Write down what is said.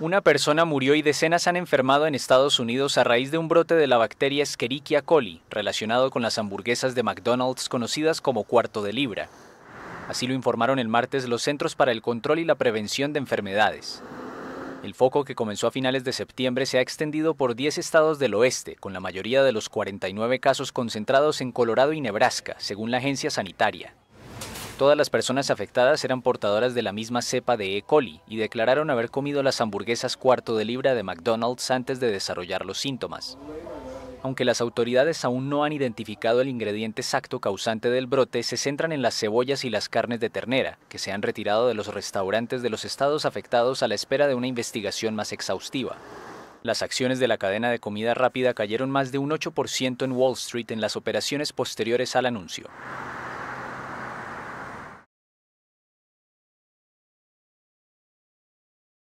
Una persona murió y decenas han enfermado en Estados Unidos a raíz de un brote de la bacteria Escherichia coli, relacionado con las hamburguesas de McDonald's conocidas como cuarto de libra. Así lo informaron el martes los Centros para el Control y la Prevención de Enfermedades. El foco que comenzó a finales de septiembre se ha extendido por 10 estados del oeste, con la mayoría de los 49 casos concentrados en Colorado y Nebraska, según la agencia sanitaria. Todas las personas afectadas eran portadoras de la misma cepa de E. coli y declararon haber comido las hamburguesas cuarto de libra de McDonald's antes de desarrollar los síntomas. Aunque las autoridades aún no han identificado el ingrediente exacto causante del brote, se centran en las cebollas y las carnes de ternera, que se han retirado de los restaurantes de los estados afectados a la espera de una investigación más exhaustiva. Las acciones de la cadena de comida rápida cayeron más de un 8% en Wall Street en las operaciones posteriores al anuncio.